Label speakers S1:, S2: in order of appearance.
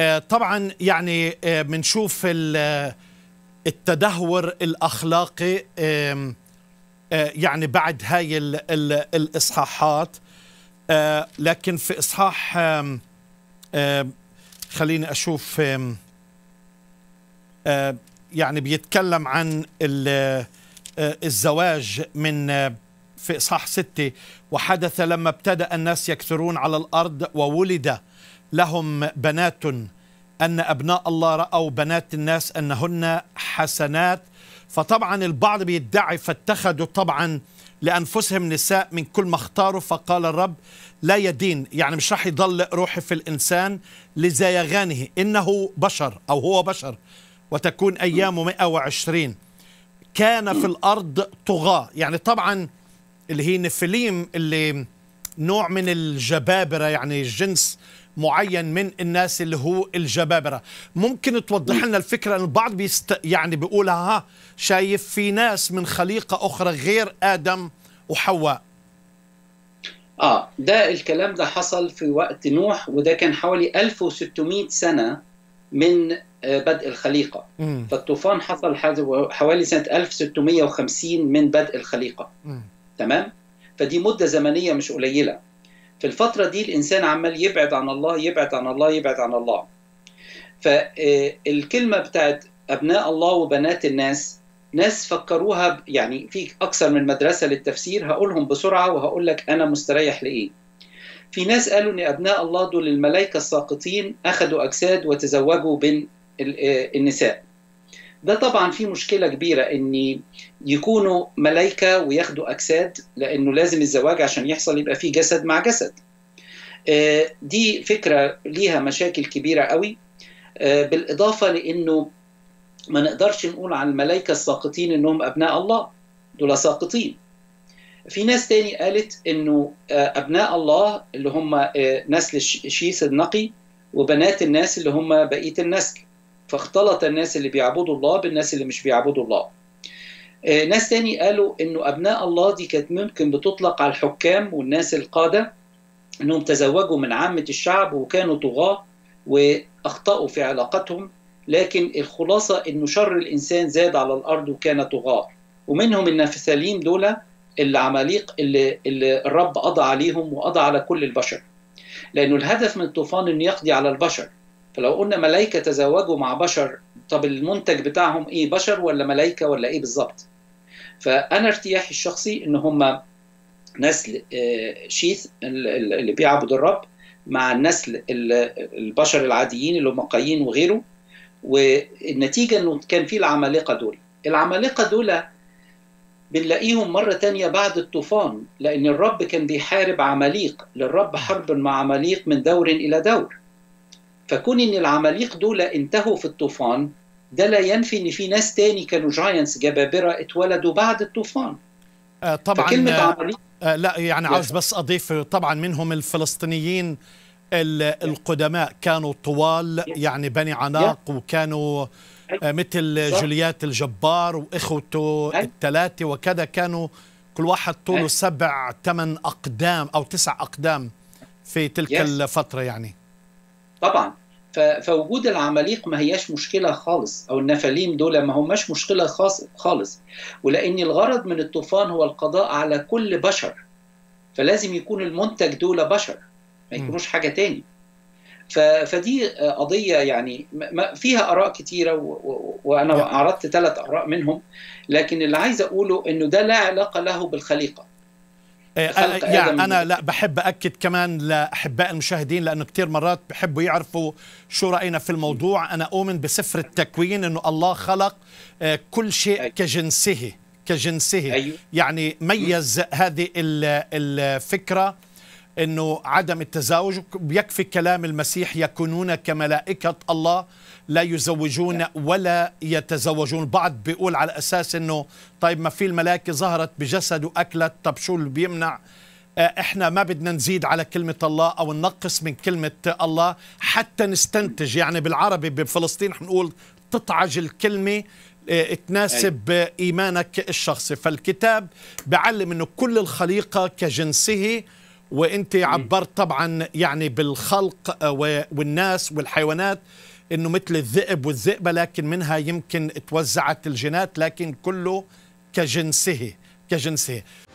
S1: آه، طبعا يعني بنشوف آه، آه، التدهور الاخلاقي يعني بعد هاي الاصحاحات لكن في اصحاح خليني اشوف يعني بيتكلم عن الزواج من في اصحاح ستة وحدث لما ابتدا الناس يكثرون على الارض وولد لهم بنات أن أبناء الله رأوا بنات الناس أنهن حسنات فطبعا البعض بيدعي فاتخذوا طبعا لأنفسهم نساء من كل ما اختاروا فقال الرب لا يدين يعني مش راح يضل روحي في الإنسان لزيغانه إنه بشر أو هو بشر وتكون أيامه 120 كان في الأرض طغاة يعني طبعا اللي هي نفليم اللي نوع من الجبابرة يعني الجنس معين من الناس اللي هو الجبابره ممكن توضح لنا الفكره ان البعض بيست يعني بيقولها آه، آه، ها شايف في ناس من خليقه
S2: اخرى غير ادم وحواء اه ده الكلام ده حصل في وقت نوح وده كان حوالي 1600 سنه من آه، بدء الخليقه مم. فالطوفان حصل حوالي سنه 1650 من بدء الخليقه مم. تمام فدي مده زمنيه مش قليله في الفترة دي الإنسان عمال يبعد عن الله يبعد عن الله يبعد عن الله فالكلمة آه، بتاعت أبناء الله وبنات الناس ناس فكروها يعني في أكثر من مدرسة للتفسير هقولهم بسرعة وهقول لك أنا مستريح لإيه في ناس قالوا ان ابناء الله دول الملائكه الساقطين اخذوا اجساد وتزوجوا بين آه، النساء ده طبعا في مشكله كبيره ان يكونوا ملائكه وياخدوا اجساد لانه لازم الزواج عشان يحصل يبقى فيه جسد مع جسد آه، دي فكره ليها مشاكل كبيره قوي آه، بالاضافه لانه ما نقدرش نقول عن الملائكه الساقطين انهم ابناء الله دول ساقطين في ناس تاني قالت انه آه، ابناء الله اللي هم نسل شيث النقي وبنات الناس اللي هم بقيه النسل فاختلط الناس اللي بيعبدوا الله بالناس اللي مش بيعبدوا الله آه، ناس تاني قالوا انه ابناء الله دي كانت ممكن بتطلق على الحكام والناس القاده انهم تزوجوا من عامه الشعب وكانوا طغاه واخطاوا في علاقتهم لكن الخلاصه انه شر الانسان زاد على الارض وكان طغاه ومنهم النفثاليم دول العماليق اللي, اللي الرب قضى عليهم وقضى على كل البشر لانه الهدف من الطوفان انه يقضي على البشر فلو قلنا ملائكه تزوجوا مع بشر طب المنتج بتاعهم ايه بشر ولا ملائكه ولا ايه بالظبط فانا ارتياحي الشخصي ان هم نسل آه، شيث اللي بيعبد الرب مع النسل البشر العاديين اللي هم قايين وغيره والنتيجه انه كان في العمالقه دول العمالقه دول بنلاقيهم مرة تانية بعد الطوفان لأن الرب كان بيحارب عماليق للرب حرب مع عماليق من دور إلى دور فكون ان العماليق دول انتهوا في الطوفان ده لا ينفي ان في ناس تاني كانوا جاينتس جبابره اتولدوا بعد الطوفان
S1: آه طبعا فكلمه آه آه لا يعني عاوز بس اضيف طبعا منهم الفلسطينيين القدماء كانوا طوال يعني بني عناق وكانوا آه، أيوة. مثل جوليات الجبار واخوته أيوة. الثلاثه وكذا كانوا كل واحد طوله سبع ثمان اقدام او تسع اقدام في تلك الفتره يعني
S2: طبعا فوجود العماليق ما هياش مشكلة خالص أو النفاليم دول ما هماش مشكلة خالص ولأن الغرض من الطوفان هو القضاء على كل بشر فلازم يكون المنتج دول بشر ما يكونوش حاجة تاني فدي قضية يعني فيها آراء كتيرة وأنا عرضت ثلاث آراء منهم لكن اللي عايز أقوله إنه ده لا علاقة له بالخليقة
S1: إيه، يعني انا لا بحب اكد كمان لاحباء المشاهدين لانه كثير مرات بحبوا يعرفوا شو راينا في الموضوع انا اؤمن بسفر التكوين انه الله خلق آه، كل شيء كجنسه كجنسه أيوه. يعني ميز هذه الفكره انه عدم التزاوج بيكفي كلام المسيح يكونون كملائكه الله لا يزوجون ولا يتزوجون البعض بيقول على اساس انه طيب ما في الملائكه ظهرت بجسد واكلت طب شو اللي بيمنع آه، احنا ما بدنا نزيد على كلمة الله او ننقص من كلمة الله حتى نستنتج يعني بالعربي بفلسطين بنقول تطعج الكلمة آه، تناسب ايمانك الشخصي فالكتاب بعلم انه كل الخليقة كجنسه وانت عبرت طبعا يعني بالخلق آه، والناس والحيوانات انه مثل الذئب والذئبه لكن منها يمكن توزعت الجينات لكن كله كجنسه كجنسه